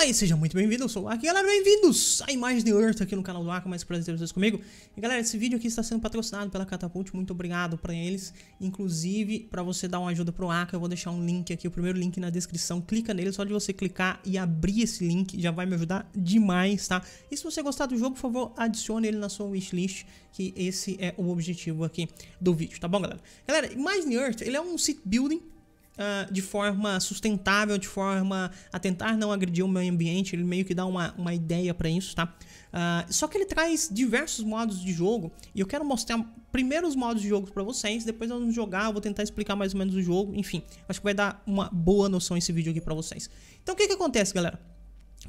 Fala aí, seja muito bem-vindo, eu sou o Aki, galera, bem-vindos à imagem de Earth aqui no canal do Aki, mais prazer ter vocês comigo. E galera, esse vídeo aqui está sendo patrocinado pela Catapult, muito obrigado para eles. Inclusive, para você dar uma ajuda pro Aki, eu vou deixar um link aqui, o primeiro link na descrição, clica nele, só de você clicar e abrir esse link, já vai me ajudar demais, tá? E se você gostar do jogo, por favor, adicione ele na sua wishlist, que esse é o objetivo aqui do vídeo, tá bom, galera? Galera, Imagine Earth, ele é um city building uh, de forma sustentável, de forma a tentar não agredir o meio ambiente. Ele meio que dá uma, uma ideia para isso, tá? Uh, só que ele traz diversos modos de jogo e eu quero mostrar primeiro os modos de jogo para vocês, depois vamos jogar, eu vou tentar explicar mais ou menos o jogo, enfim, acho que vai dar uma boa noção esse vídeo aqui para vocês. Então o que que acontece, galera?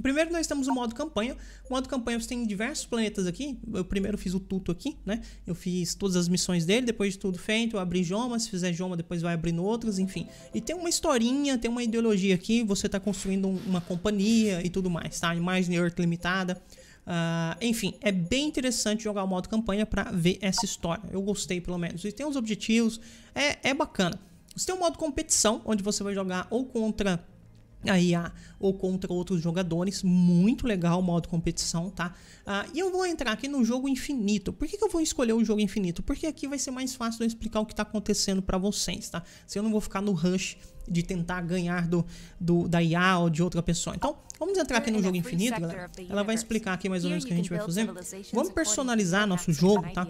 Primeiro nós temos o modo campanha. O modo campanha você tem diversos planetas aqui. Eu primeiro fiz o Tuto aqui, né? Eu fiz todas as missões dele, depois de tudo feito, eu abri Joma, se fizer Joma depois vai abrindo outras, enfim. E tem uma historinha, tem uma ideologia aqui, você está construindo uma companhia e tudo mais, tá? Imagem Earth limitada. Uh, enfim, é bem interessante jogar o modo campanha para ver essa história. Eu gostei pelo menos. E tem os objetivos, é, é bacana. Você tem o modo competição, onde você vai jogar ou contra a IA ou contra outros jogadores. Muito legal o modo competição, tá? Ah, e eu vou entrar aqui no jogo infinito. Por que, que eu vou escolher o jogo infinito? Porque aqui vai ser mais fácil eu explicar o que está acontecendo para vocês, tá? Se eu não vou ficar no rush de tentar ganhar do, do da IA ou de outra pessoa. Então, vamos entrar aqui no jogo infinito, galera. Ela vai explicar aqui mais ou menos o que a gente vai fazer. Vamos personalizar nosso jogo, tá?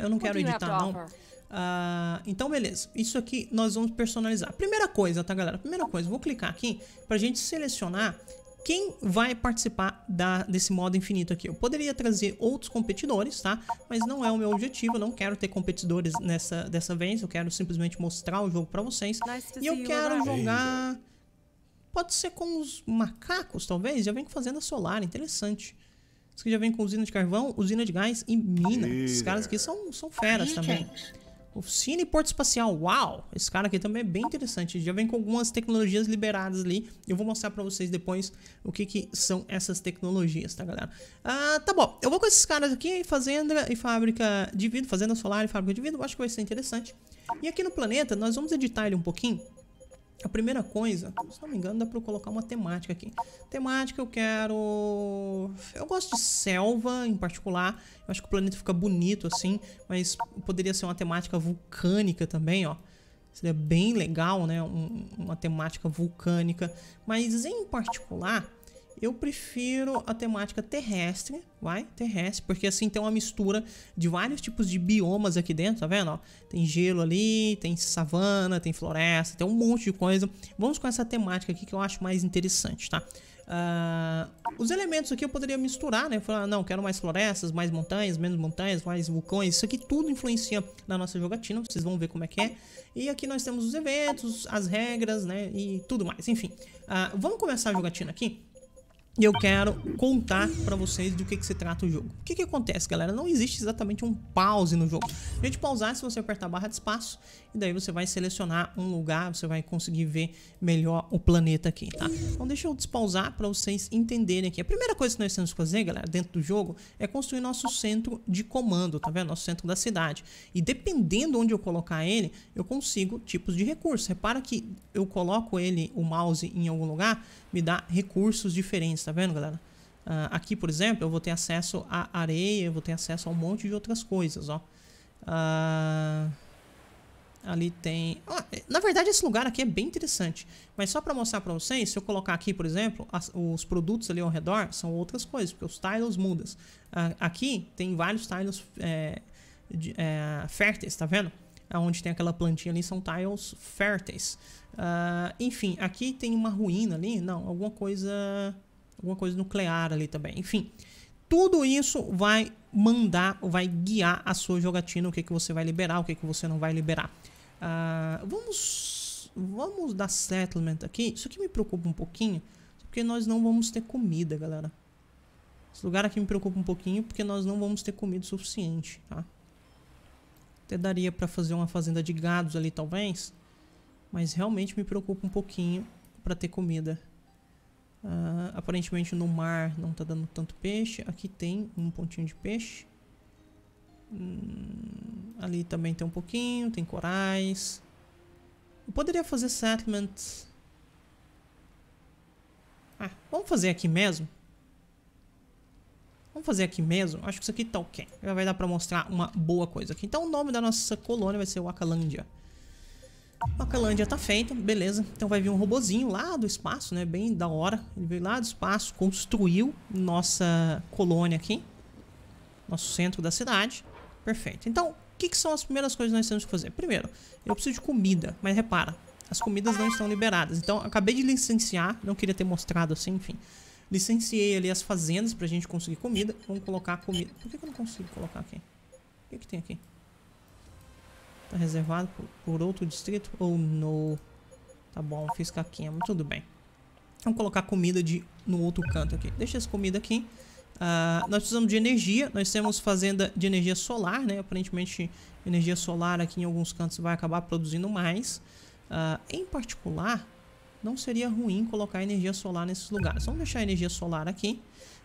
Eu não quero editar, não. Ah, então, beleza. Isso aqui nós vamos personalizar. Primeira coisa, tá, galera? Primeira coisa, vou clicar aqui pra gente selecionar quem vai participar da, desse modo infinito aqui. Eu poderia trazer outros competidores, tá? Mas não é o meu objetivo, eu não quero ter competidores nessa, dessa vez, eu quero simplesmente mostrar o jogo pra vocês. Nice e eu quero jogar... Pode ser com os macacos, talvez? Já vem com fazenda solar, interessante. Isso aqui já vem com usina de carvão, usina de gás e mina. Esses caras aqui é. são, são feras também. Oficina e Porto Espacial, uau! Esse cara aqui também é bem interessante, já vem com algumas tecnologias liberadas ali. Eu vou mostrar pra vocês depois o que, que são essas tecnologias, tá galera? Ah, tá bom, eu vou com esses caras aqui, fazenda e fábrica de vidro, fazenda solar e fábrica de vidro, acho que vai ser interessante. E aqui no planeta, nós vamos editar ele um pouquinho a primeira coisa, se não me engano, dá para eu colocar uma temática aqui. Temática eu quero... Eu gosto de selva, em particular. Eu acho que o planeta fica bonito, assim. Mas poderia ser uma temática vulcânica também, ó. Seria bem legal, né? Um, uma temática vulcânica. Mas, em particular, eu prefiro a temática terrestre, vai? Terrestre, porque assim tem uma mistura de vários tipos de biomas aqui dentro, tá vendo? Ó, tem gelo ali, tem savana, tem floresta, tem um monte de coisa. Vamos com essa temática aqui que eu acho mais interessante, tá? Uh, os elementos aqui eu poderia misturar, né? Falar, não, quero mais florestas, mais montanhas, menos montanhas, mais vulcões. Isso aqui tudo influencia na nossa jogatina, vocês vão ver como é que é. E aqui nós temos os eventos, as regras, né? E tudo mais, enfim. Uh, vamos começar a jogatina aqui. E eu quero contar para vocês do que, que se trata o jogo. O que, que acontece, galera? Não existe exatamente um pause no jogo. A gente pausar se você apertar a barra de espaço, e daí você vai selecionar um lugar, você vai conseguir ver melhor o planeta aqui, tá? Então deixa eu despausar para vocês entenderem aqui. A primeira coisa que nós temos que fazer, galera, dentro do jogo, é construir nosso centro de comando, tá vendo? Nosso centro da cidade. E dependendo onde eu colocar ele, eu consigo tipos de recursos. Repara que eu coloco ele, o mouse, em algum lugar, me dá recursos diferentes, tá vendo, galera? Uh, aqui, por exemplo, eu vou ter acesso à areia, eu vou ter acesso a um monte de outras coisas, ó. Uh, ali tem... Ah, na verdade, esse lugar aqui é bem interessante. Mas só para mostrar para vocês, se eu colocar aqui, por exemplo, as, os produtos ali ao redor são outras coisas, porque os tiles mudam. Uh, aqui tem vários tiles é, de, é, férteis, tá vendo? onde tem aquela plantinha ali, são tiles férteis. Uh, enfim, aqui tem uma ruína ali, não, alguma coisa, alguma coisa nuclear ali também. Enfim, tudo isso vai mandar, vai guiar a sua jogatina, o que, que você vai liberar, o que, que você não vai liberar. Uh, vamos, vamos dar settlement aqui. Isso aqui me preocupa um pouquinho, porque nós não vamos ter comida, galera. Esse lugar aqui me preocupa um pouquinho, porque nós não vamos ter comida o suficiente, tá? Até daria para fazer uma fazenda de gados ali, talvez. Mas realmente me preocupa um pouquinho para ter comida. Uh, aparentemente no mar não tá dando tanto peixe. Aqui tem um pontinho de peixe. Hum, ali também tem um pouquinho, tem corais. Eu poderia fazer settlement. Ah, vamos fazer aqui mesmo. Vamos fazer aqui mesmo. Acho que isso aqui tá ok. Já vai dar pra mostrar uma boa coisa aqui. Então o nome da nossa colônia vai ser Wakalândia. Wakalândia tá feito, beleza. Então vai vir um robozinho lá do espaço, né? Bem da hora. Ele veio lá do espaço, construiu nossa colônia aqui. Nosso centro da cidade. Perfeito. Então, o que, que são as primeiras coisas que nós temos que fazer? Primeiro, eu preciso de comida. Mas repara, as comidas não estão liberadas. Então, acabei de licenciar. Não queria ter mostrado assim, enfim. Licenciei ali as fazendas pra gente conseguir comida. Vamos colocar comida. Por que, que eu não consigo colocar aqui? O que, que tem aqui? Tá reservado por, por outro distrito? Ou oh, no... Tá bom, fiz caquinha, mas tudo bem. Vamos colocar comida de, no outro canto aqui. Deixa essa comida aqui. Uh, nós precisamos de energia. Nós temos fazenda de energia solar, né? Aparentemente, energia solar aqui em alguns cantos vai acabar produzindo mais. Uh, em particular, não seria ruim colocar energia solar nesses lugares. Vamos deixar a energia solar aqui.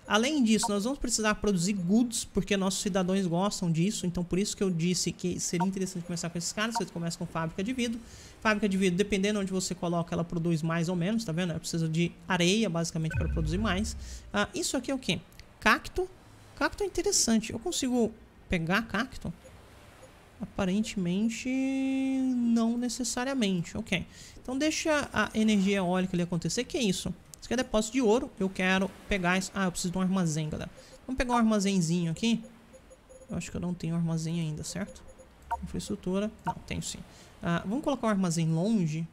Além disso, nós vamos precisar produzir goods, porque nossos cidadãos gostam disso. Então, por isso que eu disse que seria interessante começar com esses caras. Vocês começam com fábrica de vidro. Fábrica de vidro, dependendo onde você coloca, ela produz mais ou menos, tá vendo? Ela precisa de areia, basicamente, para produzir mais. Ah, isso aqui é o quê? Cacto. Cacto é interessante. Eu consigo pegar cacto? Aparentemente, não necessariamente. Ok. Então deixa a energia eólica ali acontecer. Que é isso? Isso aqui é depósito de ouro. Eu quero pegar... Isso. Ah, eu preciso de um armazém, galera. Vamos pegar um armazenzinho aqui. Eu acho que eu não tenho armazém ainda, certo? Infraestrutura. Não, tenho sim. Ah, vamos colocar o um armazém longe.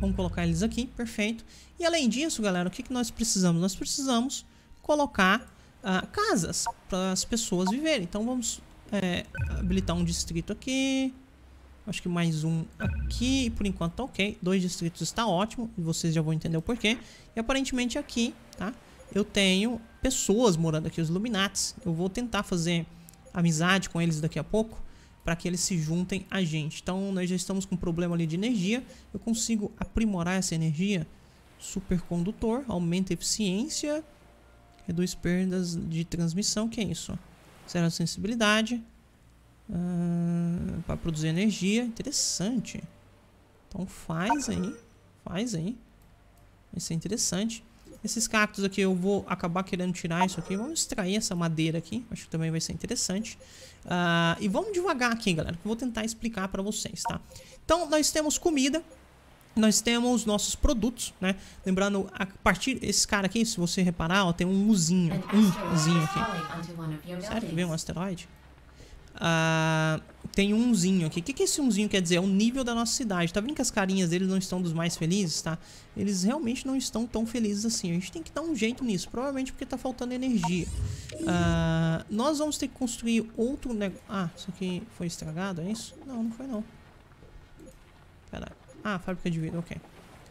Vamos colocar eles aqui. Perfeito. E além disso, galera, o que, que nós precisamos? Nós precisamos colocar ah, casas para as pessoas viverem. Então vamos é, habilitar um distrito aqui. Acho que mais um aqui. E por enquanto tá ok. Dois distritos está ótimo. E vocês já vão entender o porquê. E aparentemente aqui, tá? Eu tenho pessoas morando aqui, os Illuminates. Eu vou tentar fazer amizade com eles daqui a pouco. Para que eles se juntem a gente. Então nós já estamos com um problema ali de energia. Eu consigo aprimorar essa energia. Supercondutor. Aumenta a eficiência. Reduz perdas de transmissão. Que é isso, ó zero sensibilidade. Uh, ah, para produzir energia. Interessante. Então faz aí. Faz aí. Vai ser é interessante. Esses cactos aqui eu vou acabar querendo tirar isso aqui. Vamos extrair essa madeira aqui. Acho que também vai ser interessante. Uh, e vamos devagar aqui, galera. Que eu vou tentar explicar para vocês, tá? Então, nós temos comida nós temos nossos produtos, né? Lembrando, a partir esse cara aqui, se você reparar, ó, tem um Uzinho, um Uzinho aqui. Sério que veio um asteroide? Ah, tem um Uzinho aqui. O que, que esse Uzinho quer dizer? É o nível da nossa cidade. Tá vendo que as carinhas deles não estão dos mais felizes, tá? Eles realmente não estão tão felizes assim. A gente tem que dar um jeito nisso, provavelmente porque tá faltando energia. Ah, nós vamos ter que construir outro negócio... Ah, isso aqui foi estragado, é isso? Não, não foi não. Peraí. Ah, fábrica de vidro, ok.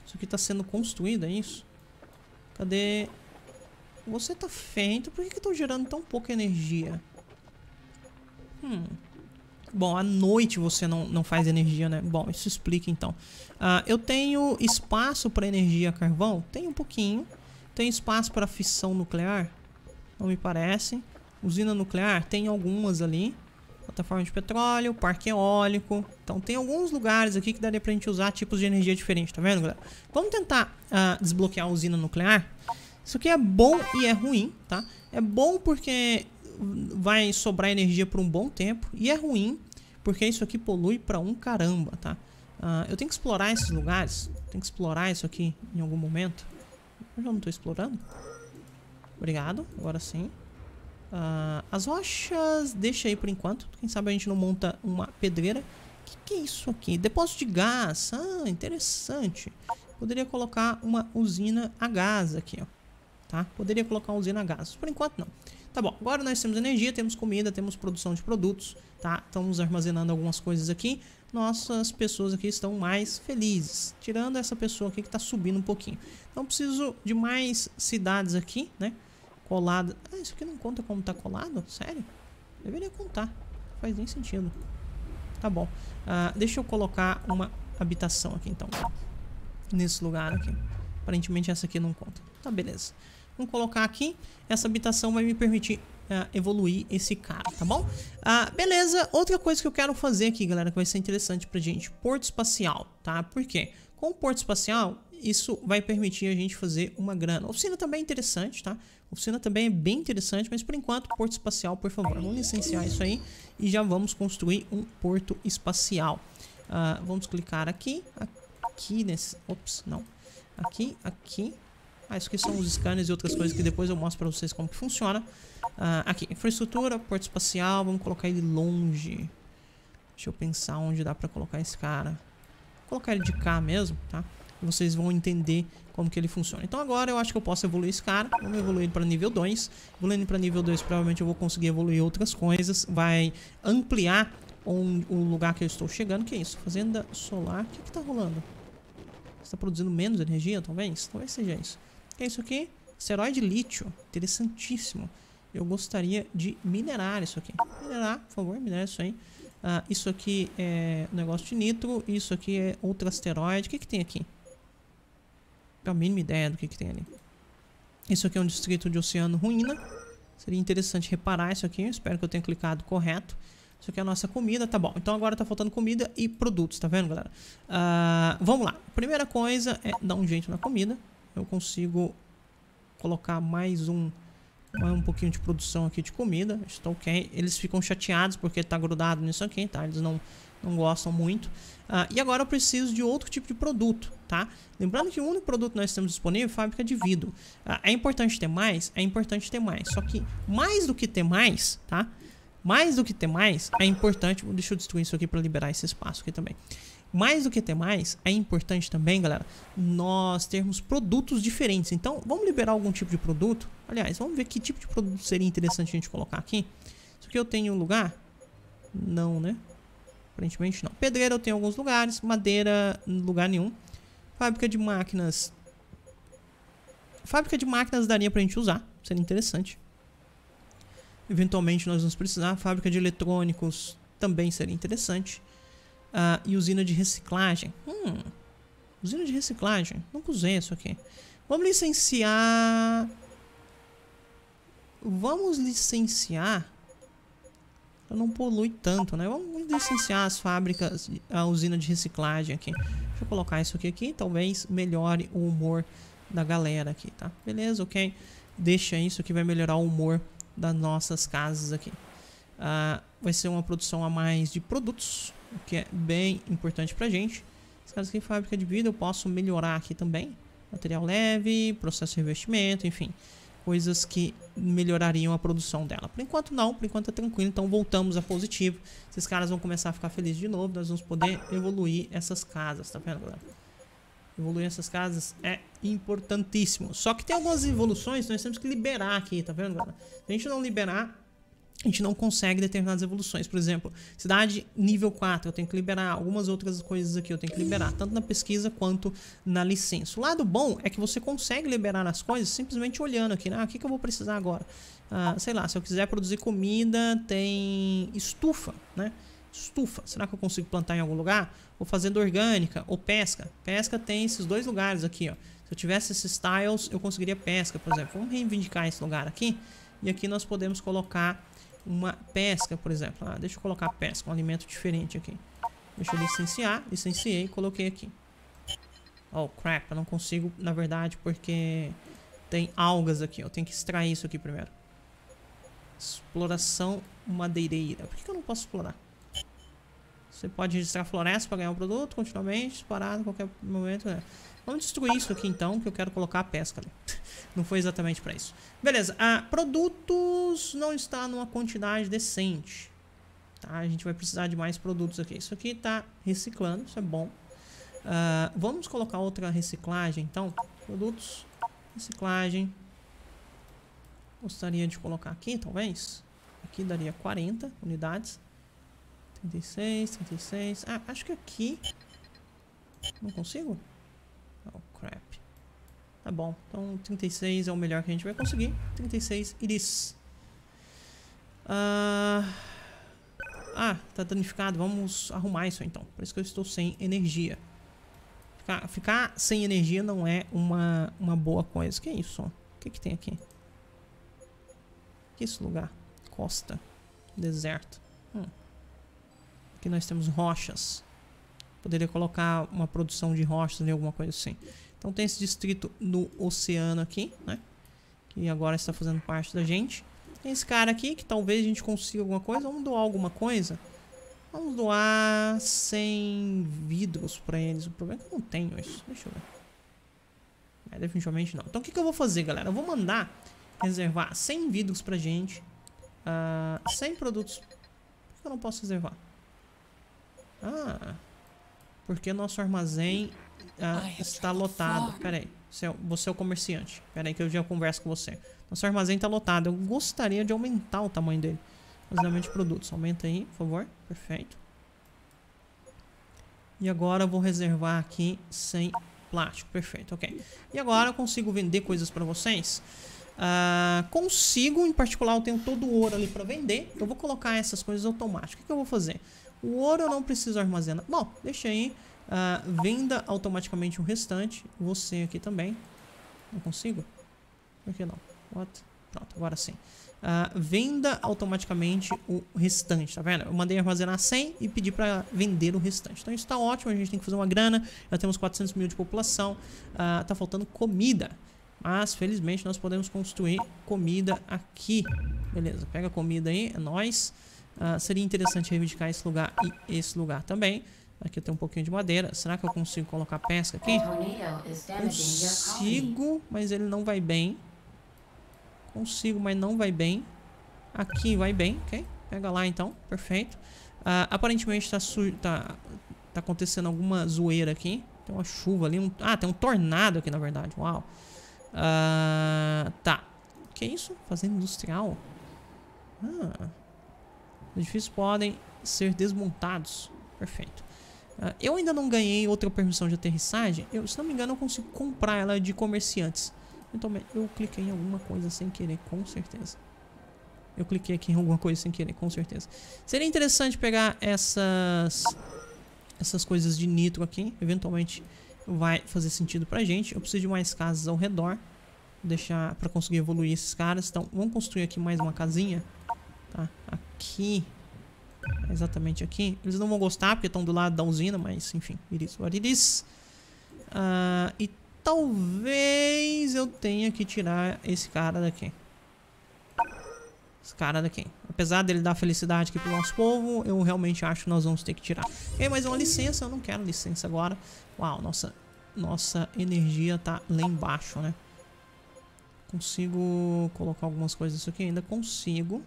Isso aqui tá sendo construído, é isso? Cadê... Você tá feito? Por que que tô gerando tão pouca energia? Hum... Bom, à noite você não, não faz energia, né? Bom, isso explica então. Uh, eu tenho espaço para energia carvão? Tem um pouquinho. Tem espaço para fissão nuclear? Não me parece. Usina nuclear? Tem algumas ali plataforma de petróleo, parque eólico. Então tem alguns lugares aqui que daria pra gente usar tipos de energia diferentes, tá vendo, galera? Vamos tentar uh, desbloquear a usina nuclear. Isso aqui é bom e é ruim, tá? É bom porque vai sobrar energia por um bom tempo e é ruim porque isso aqui polui pra um caramba, tá? Uh, eu tenho que explorar esses lugares, tenho que explorar isso aqui em algum momento. Eu já não tô explorando. Obrigado, agora sim. Uh, as rochas, deixa aí por enquanto. Quem sabe a gente não monta uma pedreira. O que, que, é isso aqui? Depósito de gás. Ah, interessante. Poderia colocar uma usina a gás aqui, ó. Tá? Poderia colocar uma usina a gás. Por enquanto, não. Tá bom, agora nós temos energia, temos comida, temos produção de produtos, tá? Estamos armazenando algumas coisas aqui. Nossas pessoas aqui estão mais felizes, tirando essa pessoa aqui que está subindo um pouquinho. Então, preciso de mais cidades aqui, né? colado Ah, isso aqui não conta como tá colado? Sério? Deveria contar. Não faz nem sentido. Tá bom. Ah, deixa eu colocar uma habitação aqui, então. Nesse lugar aqui. Aparentemente essa aqui não conta. Tá, beleza. Vamos colocar aqui. Essa habitação vai me permitir uh, evoluir esse cara, tá bom? Uh, beleza, outra coisa que eu quero fazer aqui, galera, que vai ser interessante pra gente. Porto espacial, tá? Por quê? Com o porto espacial, isso vai permitir a gente fazer uma grana. Oficina também é interessante, tá? oficina também é bem interessante, mas por enquanto, porto espacial, por favor, vamos licenciar isso aí e já vamos construir um porto espacial. Uh, vamos clicar aqui, aqui nesse... Ops, não. Aqui, aqui. Ah, isso aqui são os scanners e outras coisas que depois eu mostro para vocês como que funciona. Uh, aqui, infraestrutura, porto espacial, vamos colocar ele longe. Deixa eu pensar onde dá para colocar esse cara. Vou colocar ele de cá mesmo, tá? vocês vão entender como que ele funciona. Então agora eu acho que eu posso evoluir esse cara. Vamos evoluir para nível 2. Evoluindo para nível 2, provavelmente eu vou conseguir evoluir outras coisas. Vai ampliar um, o lugar que eu estou chegando. que é isso? Fazenda solar. O que é está rolando? Está produzindo menos energia, talvez? Talvez seja isso. que é isso aqui? Serói lítio. Interessantíssimo. Eu gostaria de minerar isso aqui. Minerar, por favor, minerar isso aí. Ah, isso aqui é negócio de nitro. Isso aqui é outro asteroide. O que, que tem aqui? a mínima ideia do que, que tem ali. Isso aqui é um distrito de oceano ruína. Seria interessante reparar isso aqui. espero que eu tenha clicado correto. Isso aqui é a nossa comida, tá bom. Então agora tá faltando comida e produtos, tá vendo, galera? Uh, vamos lá. Primeira coisa é dar um jeito na comida. Eu consigo colocar mais um, mais um pouquinho de produção aqui de comida. Estou tá ok. Eles ficam chateados porque tá grudado nisso aqui, tá? Eles não não gostam muito. Uh, e agora eu preciso de outro tipo de produto, tá? Lembrando que o único produto que nós temos disponível é fábrica de vidro. Uh, é importante ter mais? É importante ter mais. Só que mais do que ter mais, tá? Mais do que ter mais, é importante... Deixa eu destruir isso aqui para liberar esse espaço aqui também. Mais do que ter mais, é importante também, galera, nós termos produtos diferentes. Então, vamos liberar algum tipo de produto. Aliás, vamos ver que tipo de produto seria interessante a gente colocar aqui. Isso aqui eu tenho lugar? Não, né? Aparentemente não. Pedreira eu tenho alguns lugares. Madeira, lugar nenhum. Fábrica de máquinas. Fábrica de máquinas daria pra gente usar. Seria interessante. Eventualmente nós vamos precisar. Fábrica de eletrônicos também seria interessante. Uh, e usina de reciclagem. Hum, usina de reciclagem. Nunca usei isso aqui. Vamos licenciar... Vamos licenciar Pra não polui tanto, né? Vamos licenciar as fábricas, a usina de reciclagem aqui. Deixa eu colocar isso aqui, aqui talvez melhore o humor da galera aqui, tá? Beleza, ok? Deixa isso que vai melhorar o humor das nossas casas aqui. Uh, vai ser uma produção a mais de produtos, o que é bem importante pra gente. Esse caso aqui, fábrica de vida, eu posso melhorar aqui também. Material leve, processo de revestimento, enfim coisas que melhorariam a produção dela. Por enquanto não, por enquanto é tranquilo, então voltamos a positivo. Esses caras vão começar a ficar felizes de novo, nós vamos poder evoluir essas casas, tá vendo, galera? Evoluir essas casas é importantíssimo. Só que tem algumas evoluções que nós temos que liberar aqui, tá vendo, galera? Se a gente não liberar, a gente não consegue determinadas evoluções. Por exemplo, cidade nível 4, eu tenho que liberar. Algumas outras coisas aqui eu tenho que liberar, tanto na pesquisa quanto na licença. O lado bom é que você consegue liberar as coisas simplesmente olhando aqui. Né? Ah, o que, que eu vou precisar agora? Ah, sei lá, se eu quiser produzir comida, tem estufa, né? Estufa. Será que eu consigo plantar em algum lugar? Ou fazenda orgânica, ou pesca. Pesca tem esses dois lugares aqui, ó. Se eu tivesse esses tiles, eu conseguiria pesca, por exemplo. Vamos reivindicar esse lugar aqui. E aqui nós podemos colocar uma pesca, por exemplo. Ah, deixa eu colocar pesca, um alimento diferente aqui. Deixa eu licenciar, licenciei e coloquei aqui. Oh, crap, eu não consigo, na verdade, porque tem algas aqui. Eu tenho que extrair isso aqui primeiro. Exploração madeireira. Por que, que eu não posso explorar? Você pode registrar floresta para ganhar um produto continuamente, disparado a qualquer momento. Né? Vamos destruir isso aqui então, que eu quero colocar a pesca ali. Não foi exatamente para isso. Beleza, ah, produtos não está numa quantidade decente. Tá? A gente vai precisar de mais produtos aqui. Isso aqui está reciclando, isso é bom. Ah, vamos colocar outra reciclagem então. Produtos, reciclagem. Gostaria de colocar aqui, talvez. Aqui daria 40 unidades. 36, 36. Ah, acho que aqui... Não consigo? Oh, crap. Tá bom. Então, 36 é o melhor que a gente vai conseguir. 36 iris. Ah... Ah, tá danificado. Vamos arrumar isso então. Por isso que eu estou sem energia. Ficar, ficar sem energia não é uma, uma boa coisa. Que é isso? O que que tem aqui? Que é esse lugar? Costa. Deserto. Hum que nós temos rochas. Poderia colocar uma produção de rochas em alguma coisa assim. Então tem esse distrito do oceano aqui, né? Que agora está fazendo parte da gente. Tem esse cara aqui que talvez a gente consiga alguma coisa. Vamos doar alguma coisa. Vamos doar 100 vidros para eles. O problema é que eu não tenho isso. Deixa eu ver. É, definitivamente não. Então o que, que, eu vou fazer, galera? Eu vou mandar reservar 100 vidros pra gente. Uh, ah, 100 produtos. Por que eu não posso reservar? Ah, porque nosso armazém ah, está lotado. Pera aí, é você é, o comerciante. Pera aí que eu já converso com você. Nosso armazém está lotado. Eu gostaria de aumentar o tamanho dele. Armazenamento de produtos. Aumenta aí, por favor. Perfeito. E agora eu vou reservar aqui sem plástico. Perfeito, ok. E agora eu consigo vender coisas para vocês. Uh, consigo, em particular, eu tenho todo o ouro ali para vender. eu vou colocar essas coisas automáticas. O que, que eu vou fazer? O ouro eu não preciso armazenar. Bom, deixa aí. Uh, venda automaticamente o restante. Você aqui também. Não consigo? Por que não? What? Pronto, agora sim. Uh, venda automaticamente o restante, tá vendo? Eu mandei armazenar 100 e pedi para vender o restante. Então isso tá ótimo, a gente tem que fazer uma grana. Já temos 400 mil de população. Uh, tá faltando comida. Mas, felizmente, nós podemos construir comida aqui. Beleza, pega comida aí, é nóis. Uh, seria interessante reivindicar esse lugar e esse lugar também. Aqui eu tenho um pouquinho de madeira. Será que eu consigo colocar pesca aqui? Consigo, mas ele não vai bem. Consigo, mas não vai bem. Aqui vai bem, ok? Pega lá então, perfeito. Uh, aparentemente tá, tá, tá, acontecendo alguma zoeira aqui. Tem uma chuva ali. Um... Ah, tem um tornado aqui na verdade, uau. Uh, tá. que é isso? Fazenda industrial? Ah... Os edifícios podem ser desmontados. Perfeito. Ah, eu ainda não ganhei outra permissão de aterrissagem. Eu, se não me engano, eu consigo comprar ela de comerciantes. Então, eu cliquei em alguma coisa sem querer, com certeza. Eu cliquei aqui em alguma coisa sem querer, com certeza. Seria interessante pegar essas... Essas coisas de nitro aqui. Eventualmente vai fazer sentido pra gente. Eu preciso de mais casas ao redor. Deixar pra conseguir evoluir esses caras. Então, vamos construir aqui mais uma casinha. Tá, aqui. Exatamente aqui. Eles não vão gostar porque estão do lado da usina, mas enfim, it is what it is. Uh, e talvez eu tenha que tirar esse cara daqui. Esse cara daqui. Apesar dele dar felicidade aqui pro nosso povo, eu realmente acho que nós vamos ter que tirar. Ok, mas é uma licença, eu não quero licença agora. Uau, nossa, nossa energia tá lá embaixo, né? Consigo colocar algumas coisas aqui? Ainda consigo.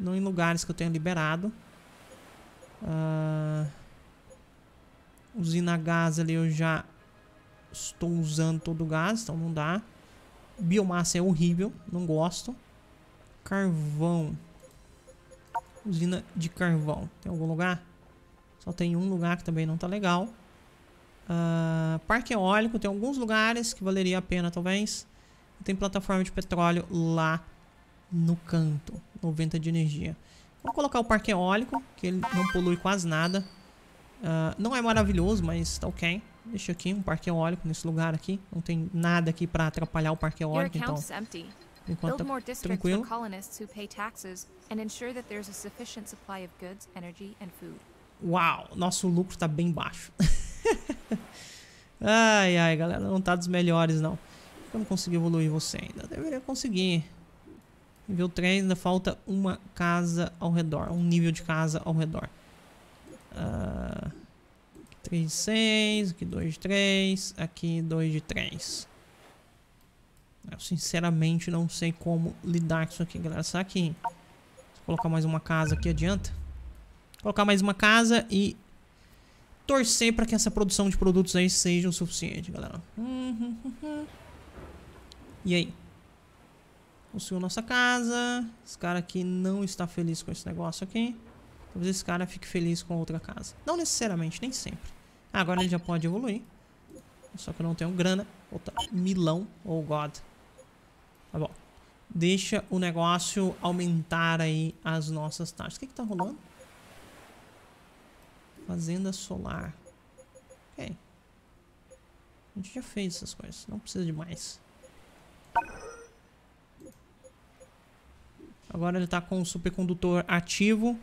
Não em lugares que eu tenha liberado. Uh, ah, usina gás ali eu já estou usando todo o gás, então não dá. Biomassa é horrível, não gosto. Carvão. Usina de carvão. Tem algum lugar? Só tem um lugar que também não tá legal. Uh, parque eólico, tem alguns lugares que valeria a pena talvez. Tem plataforma de petróleo lá no canto. 90 de energia. Vou colocar o parque eólico, que ele não polui quase nada. Uh, não é maravilhoso, mas tá ok. Deixa aqui um parque eólico nesse lugar aqui. Não tem nada aqui pra atrapalhar o parque eólico, então... Enquanto tá tranquilo. Uau, nosso lucro tá bem baixo. ai, ai, galera, não tá dos melhores, não. Eu não consegui evoluir você ainda. Deveria conseguir. Nível 3 ainda falta uma casa ao redor. Um nível de casa ao redor. Uh, ah, 3 de 6. Aqui 2 de 3. Aqui 2 de 3. Eu sinceramente não sei como lidar com isso aqui, galera. Será que... Se colocar mais uma casa aqui adianta? Colocar mais uma casa e... Torcer para que essa produção de produtos aí seja o suficiente, galera. Uhum, uhum. E aí? Construiu nossa casa. Esse cara aqui não está feliz com esse negócio aqui. Talvez esse cara fique feliz com outra casa. Não necessariamente, nem sempre. agora ele já pode evoluir. Só que eu não tenho grana. Outra milão. Oh, God. Tá bom. Deixa o negócio aumentar aí as nossas taxas. O que que tá rolando? Fazenda solar. Ok. A gente já fez essas coisas. Não precisa de mais. Agora ele tá com o supercondutor ativo.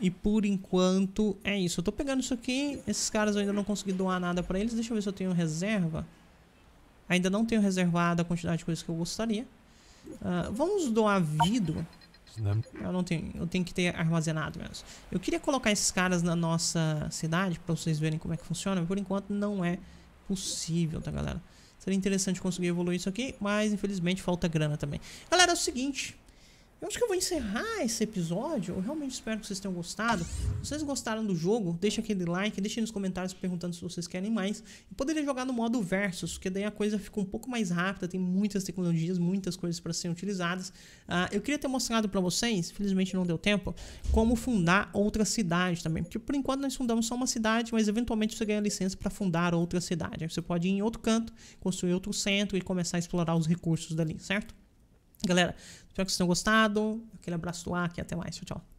E por enquanto é isso. Eu tô pegando isso aqui. Esses caras eu ainda não consegui doar nada pra eles. Deixa eu ver se eu tenho reserva. Ainda não tenho reservado a quantidade de coisas que eu gostaria. Uh, vamos doar vidro. Eu não tenho, eu tenho que ter armazenado mesmo. Eu queria colocar esses caras na nossa cidade para vocês verem como é que funciona. por enquanto não é possível, tá galera? Seria interessante conseguir evoluir isso aqui, mas infelizmente falta grana também. Galera, é o seguinte, eu acho que eu vou encerrar esse episódio. Eu realmente espero que vocês tenham gostado. Se vocês gostaram do jogo, deixa aquele like, deixa nos comentários perguntando se vocês querem mais. Eu poderia jogar no modo versus, porque daí a coisa fica um pouco mais rápida, tem muitas tecnologias, muitas coisas para serem utilizadas. Uh, eu queria ter mostrado para vocês, felizmente não deu tempo, como fundar outra cidade também. Porque por enquanto nós fundamos só uma cidade, mas eventualmente você ganha licença para fundar outra cidade. você pode ir em outro canto, construir outro centro e começar a explorar os recursos dali, certo? Galera, espero que vocês tenham gostado. Aquele abraço do ar e até mais. Tchau, tchau.